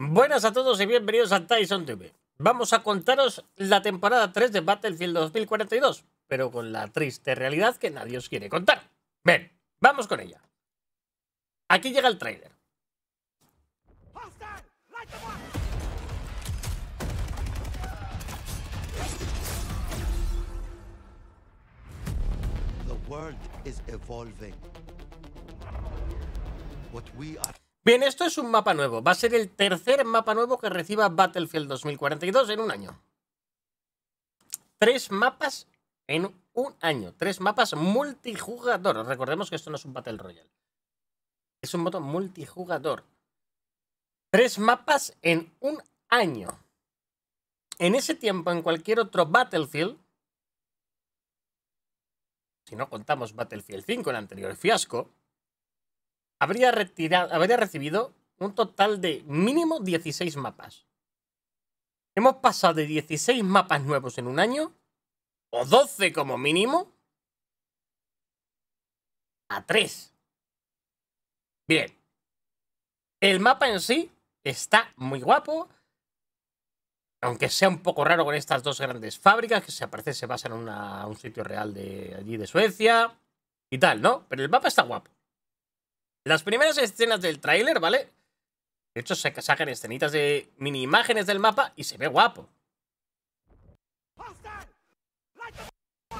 Buenas a todos y bienvenidos a Tyson TV. Vamos a contaros la temporada 3 de Battlefield 2042, pero con la triste realidad que nadie os quiere contar. Ven, vamos con ella. Aquí llega el trailer. The What we are Bien, esto es un mapa nuevo. Va a ser el tercer mapa nuevo que reciba Battlefield 2042 en un año. Tres mapas en un año. Tres mapas multijugador. Recordemos que esto no es un Battle Royale. Es un modo multijugador. Tres mapas en un año. En ese tiempo, en cualquier otro Battlefield, si no contamos Battlefield 5, el anterior fiasco, habría, recibido un total de mínimo 16 mapas. Hemos pasado de 16 mapas nuevos en un año, o 12 como mínimo, a 3. Bien. El mapa en sí está muy guapo, aunque sea un poco raro con estas dos grandes fábricas, que se parece se basan en un sitio real de allí de Suecia y tal, ¿no? Pero el mapa está guapo. Las primeras escenas del tráiler, ¿vale? De hecho, se sacan escenitas de mini imágenes del mapa y se ve guapo.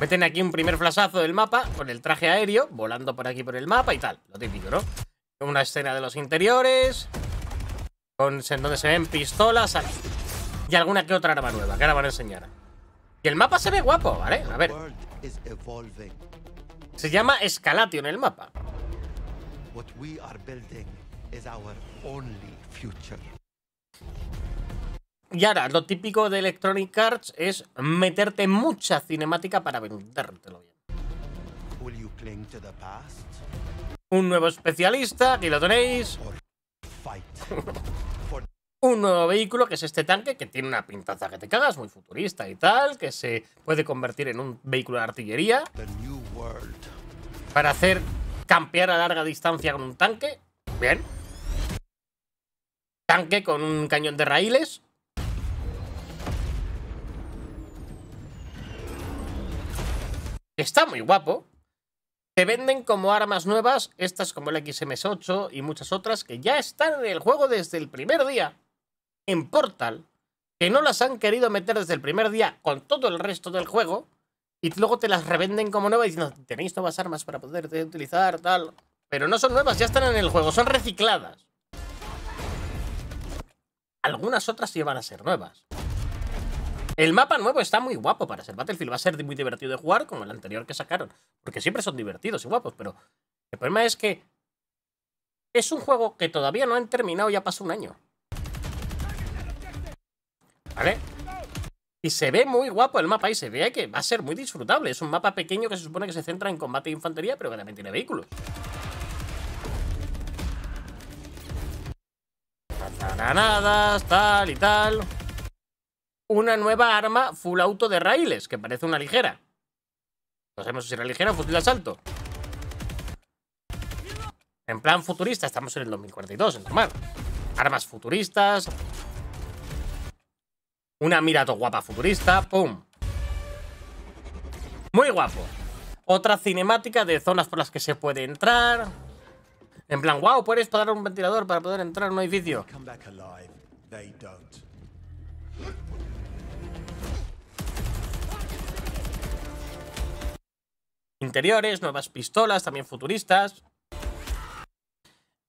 Meten aquí un primer flasazo del mapa con el traje aéreo, volando por aquí por el mapa y tal. Lo típico, ¿no? Una escena de los interiores, en donde se ven pistolas y alguna que otra arma nueva, que ahora van a enseñar. Y el mapa se ve guapo, ¿vale? A ver. Se llama en el mapa. Y ahora, lo típico de Electronic Arts es meterte mucha cinemática para vendértelo bien. Un nuevo especialista, aquí lo tenéis. un nuevo vehículo, que es este tanque, que tiene una pintaza que te cagas, muy futurista y tal, que se puede convertir en un vehículo de artillería. Para hacer campear a larga distancia con un tanque. Bien. Tanque con un cañón de raíles. Está muy guapo. Se venden como armas nuevas, estas como el XMS8 y muchas otras que ya están en el juego desde el primer día. En Portal. Que no las han querido meter desde el primer día con todo el resto del juego y luego te las revenden como nuevas diciendo, tenéis nuevas armas para poder utilizar, tal. Pero no son nuevas, ya están en el juego, son recicladas. Algunas otras sí van a ser nuevas. El mapa nuevo está muy guapo para ser Battlefield. Va a ser muy divertido de jugar como el anterior que sacaron. Porque siempre son divertidos y guapos, pero el problema es que es un juego que todavía no han terminado, ya pasó un año. ¿Vale? Y se ve muy guapo el mapa y se ve que va a ser muy disfrutable. Es un mapa pequeño que se supone que se centra en combate de infantería, pero que también tiene vehículos. Granadas, tal y tal. Una nueva arma full auto de raíles, que parece una ligera. No sabemos si era ligera o fusil de asalto. En plan futurista, estamos en el 2042, en normal. Armas futuristas, una mirato guapa futurista, ¡pum! Muy guapo. Otra cinemática de zonas por las que se puede entrar. En plan, wow, puedes parar un ventilador para poder entrar No hay edificio. Interiores, nuevas pistolas, también futuristas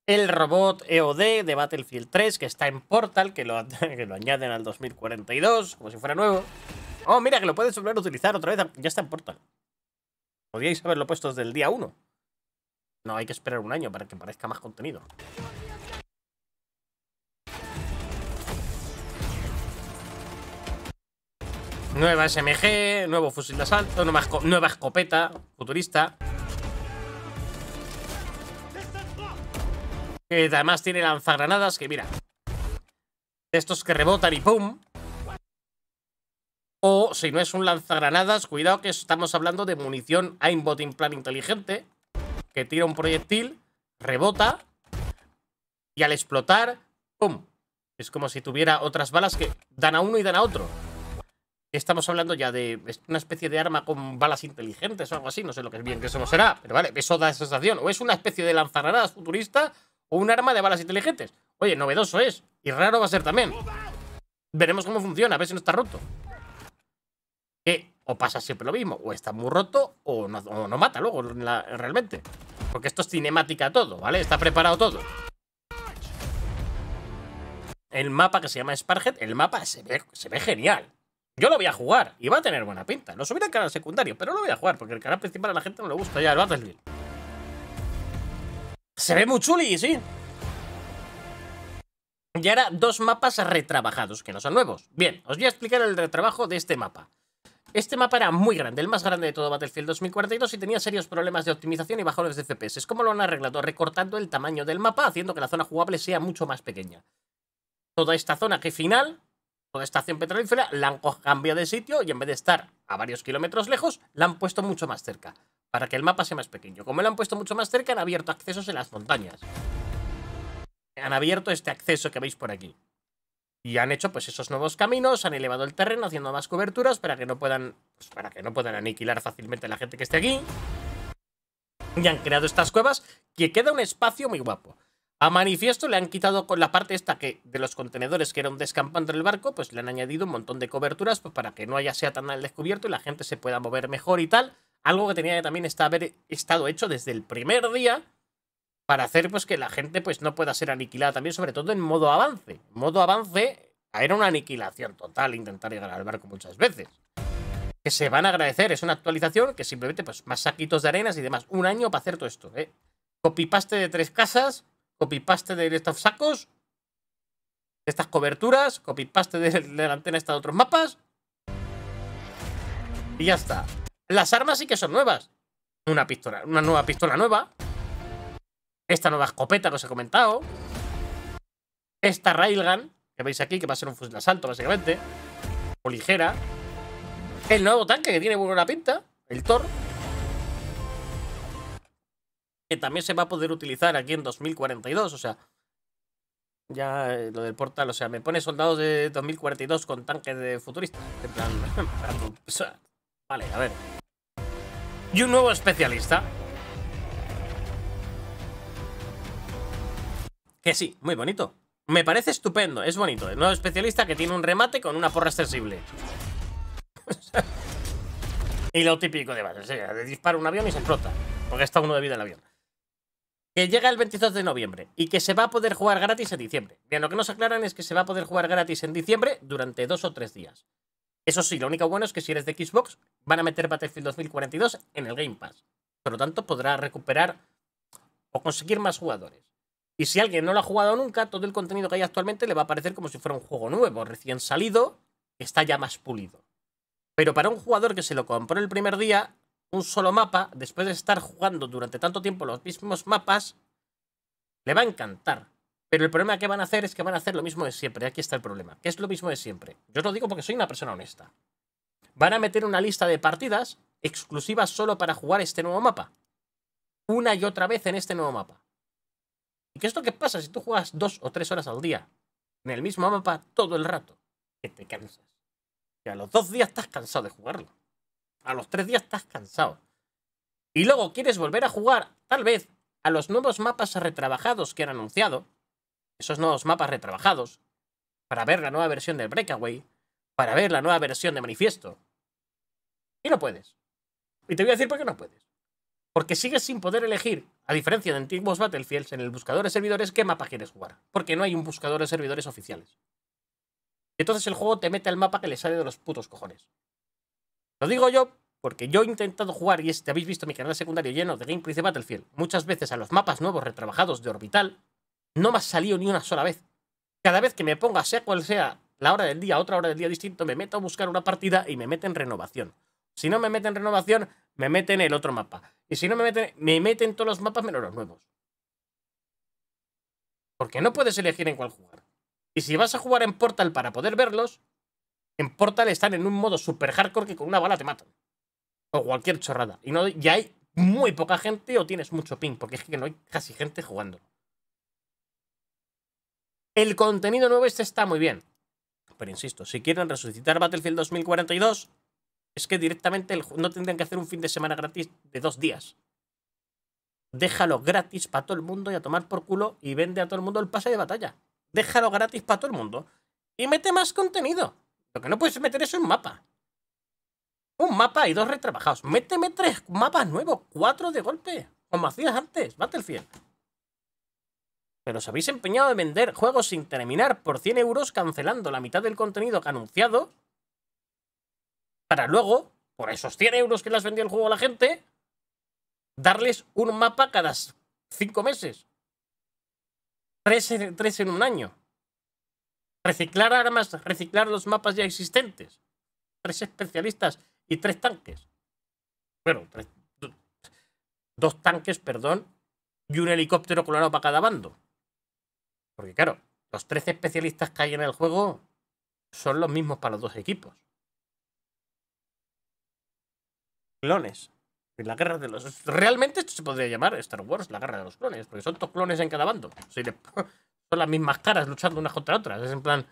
el robot EOD de Battlefield 3 que está en Portal, que lo, añaden al 2042, como si fuera nuevo. Oh, mira, que lo puedes volver a utilizar otra vez. Ya está en Portal. Podríais haberlo puesto desde el día 1. No, hay que esperar un año para que parezca más contenido. Nueva SMG, nuevo fusil de asalto, nueva escopeta futurista. Que además tiene lanzagranadas que, mira, de estos que rebotan y ¡pum! O si no es un lanzagranadas, cuidado que estamos hablando de munición aimbot plan inteligente, que tira un proyectil, rebota y al explotar, ¡pum! Es como si tuviera otras balas que dan a uno y dan a otro. Estamos hablando ya de una especie de arma con balas inteligentes o algo así, no sé lo que es bien que eso no será, pero vale, eso da sensación. O es una especie de lanzagranadas futurista o un arma de balas inteligentes. Oye, novedoso es. Y raro va a ser también. Veremos cómo funciona, a ver si no está roto. Que o pasa siempre lo mismo, o está muy roto o no, mata luego realmente. Porque esto es cinemática todo, ¿vale? Está preparado todo. El mapa que se llama Sparhead, el mapa se ve, se ve genial. Yo lo voy a jugar y va a tener buena pinta. Lo subiré al canal secundario, pero lo voy a jugar porque el canal principal a la gente no le gusta ya el Battlefield. Se ve muy chuli, sí. Y ahora dos mapas retrabajados, que no son nuevos. Bien, os voy a explicar el retrabajo de este mapa. Este mapa era muy grande, el más grande de todo Battlefield 2042 y tenía serios problemas de optimización y bajones de FPS. Es como lo han arreglado, recortando el tamaño del mapa, haciendo que la zona jugable sea mucho más pequeña. Toda esta zona que final, toda estación petrolífera, la han cambiado de sitio y en vez de estar a varios kilómetros lejos, la han puesto mucho más cerca para que el mapa sea más pequeño. Como lo han puesto mucho más cerca, han abierto accesos en las montañas. Han abierto este acceso que veis por aquí. Y han hecho pues esos nuevos caminos, han elevado el terreno, haciendo más coberturas para que no puedan, pues, para que no puedan aniquilar fácilmente a la gente que esté aquí. Y han creado estas cuevas, que queda un espacio muy guapo. A manifiesto le han quitado con la parte esta que de los contenedores que eran descampando en del barco, pues le han añadido un montón de coberturas pues, para que no haya sea tan mal descubierto y la gente se pueda mover mejor y tal algo que tenía que también está haber estado hecho desde el primer día para hacer pues que la gente pues no pueda ser aniquilada también, sobre todo en modo avance. modo avance era una aniquilación total intentar llegar al barco muchas veces. Que se van a agradecer, es una actualización que simplemente pues más saquitos de arenas y demás. Un año para hacer todo esto, ¿eh? Copipaste de tres casas, copipaste de estos sacos, de estas coberturas, copipaste de, de la antena de de otros mapas y ya está. Las armas sí que son nuevas. Una pistola, una nueva pistola nueva. Esta nueva escopeta que os he comentado. Esta railgun, que veis aquí, que va a ser un fusil de asalto, básicamente. O ligera. El nuevo tanque que tiene buena pinta. El Thor. Que también se va a poder utilizar aquí en 2042. O sea, ya eh, lo del portal, o sea, me pone soldados de 2042 con tanques de futuristas. En plan, vale, a ver y un nuevo especialista. Que sí, muy bonito. Me parece estupendo, es bonito. El nuevo especialista que tiene un remate con una porra extensible. y lo típico de base, de dispara un avión y se explota. Porque está uno de vida el avión. Que llega el 22 de noviembre y que se va a poder jugar gratis en diciembre. Bien, lo que nos aclaran es que se va a poder jugar gratis en diciembre durante dos o tres días. Eso sí, lo único bueno es que si eres de Xbox, van a meter Battlefield 2042 en el Game Pass. Por lo tanto, podrás recuperar o conseguir más jugadores. Y si alguien no lo ha jugado nunca, todo el contenido que hay actualmente le va a parecer como si fuera un juego nuevo, recién salido, que está ya más pulido. Pero para un jugador que se lo compró el primer día, un solo mapa, después de estar jugando durante tanto tiempo los mismos mapas, le va a encantar. Pero el problema que van a hacer es que van a hacer lo mismo de siempre. Aquí está el problema. Que es lo mismo de siempre. Yo lo digo porque soy una persona honesta. Van a meter una lista de partidas exclusivas solo para jugar este nuevo mapa. Una y otra vez en este nuevo mapa. ¿Y qué es lo que pasa si tú juegas dos o tres horas al día? En el mismo mapa todo el rato. Que te cansas. Que a los dos días estás cansado de jugarlo. A los tres días estás cansado. Y luego quieres volver a jugar, tal vez, a los nuevos mapas retrabajados que han anunciado esos nuevos mapas retrabajados, para ver la nueva versión del Breakaway, para ver la nueva versión de Manifiesto. Y no puedes. Y te voy a decir por qué no puedes. Porque sigues sin poder elegir, a diferencia de antiguos Battlefields, en el buscador de servidores qué mapa quieres jugar. Porque no hay un buscador de servidores oficiales. Entonces el juego te mete al mapa que le sale de los putos cojones. Lo digo yo porque yo he intentado jugar, y este habéis visto mi canal secundario lleno de gameplays de Battlefield, muchas veces a los mapas nuevos retrabajados de Orbital, no me ha salido ni una sola vez. Cada vez que me ponga, sea cual sea la hora del día, otra hora del día distinto, me meto a buscar una partida y me meten renovación. Si no me meten renovación, me meten el otro mapa. Y si no me meten, me meten todos los mapas menos los nuevos. Porque no puedes elegir en cuál jugar. Y si vas a jugar en Portal para poder verlos, en Portal están en un modo super hardcore que con una bala te matan. O cualquier chorrada. Y, no, hay muy poca gente o tienes mucho ping, porque es que no hay casi gente jugando. El contenido nuevo este está muy bien. Pero insisto, si quieren resucitar Battlefield 2042, es que directamente no tendrían que hacer un fin de semana gratis de dos días. Déjalo gratis para todo el mundo y a tomar por culo y vende a todo el mundo el pase de batalla. Déjalo gratis para todo el mundo y mete más contenido. Lo que no puedes meter es un mapa. Un mapa y dos retrabajados. Méteme tres mapas nuevos, cuatro de golpe, como hacías antes, Battlefield pero os habéis empeñado en vender juegos sin terminar por 100 euros cancelando la mitad del contenido que anunciado para luego, por esos 100 euros que las vendía el juego a la gente, darles un mapa cada 5 meses. Tres, en un año. Reciclar armas, reciclar los mapas ya existentes. Tres especialistas y tres tanques. Bueno, tres, dos tanques, perdón, y un helicóptero colorado para cada bando. Porque claro, los 13 especialistas que hay en el juego son los mismos para los dos equipos. Clones. La guerra de los... Realmente esto se podría llamar Star Wars, la guerra de los clones, porque son dos clones en cada bando. Son las mismas caras luchando unas contra otras. Es en plan...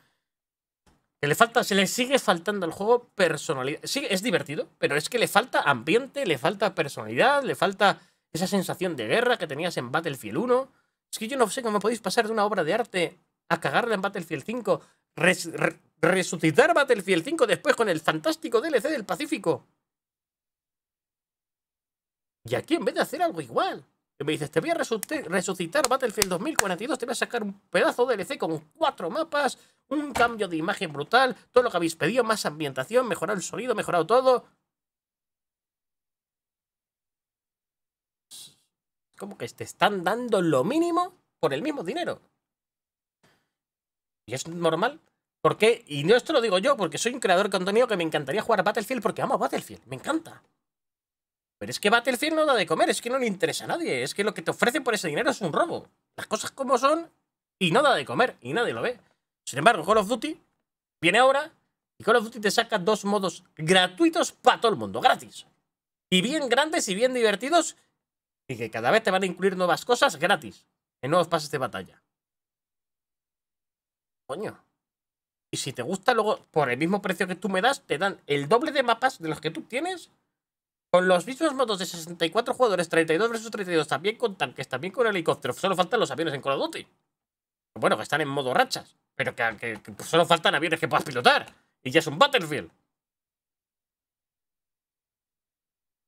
Que le falta, se le sigue faltando al juego personalidad. Sí, es divertido, pero es que le falta ambiente, le falta personalidad, le falta esa sensación de guerra que tenías en Battlefield 1. Es que yo no sé cómo podéis pasar de una obra de arte a cagarla en Battlefield 5, resucitar Battlefield 5 después con el fantástico DLC del Pacífico. Y aquí en vez de hacer algo igual, que me dices, te voy a resucitar Battlefield 2042, te voy a sacar un pedazo de DLC con cuatro mapas, un cambio de imagen brutal, todo lo que habéis pedido, más ambientación, mejorado el sonido, mejorado todo. Como que te están dando lo mínimo por el mismo dinero. Y es normal. ¿Por qué? y no esto lo digo yo, porque soy un creador de contenido que me encantaría jugar a Battlefield porque amo Battlefield, me encanta. Pero es que Battlefield no da de comer, es que no le interesa a nadie, es que lo que te ofrecen por ese dinero es un robo. Las cosas como son y no da de comer y nadie lo ve. Sin embargo, Call of Duty viene ahora y Call of Duty te saca dos modos gratuitos para todo el mundo, gratis. Y bien grandes y bien divertidos y que cada vez te van a incluir nuevas cosas gratis en nuevos pases de batalla. Coño. Y si te gusta, luego, por el mismo precio que tú me das, te dan el doble de mapas de los que tú tienes. Con los mismos modos de 64 jugadores, 32 versus 32, también con tanques, también con helicópteros. Solo faltan los aviones en Call Duty. Bueno, que están en modo rachas. Pero que solo faltan aviones que puedas pilotar. Y ya es un Battlefield.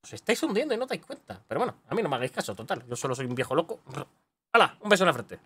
Os estáis hundiendo y no os dais cuenta. Pero bueno, a mí no me hagáis caso, total. Yo solo soy un viejo loco. ¡Hala! Un beso en la frente.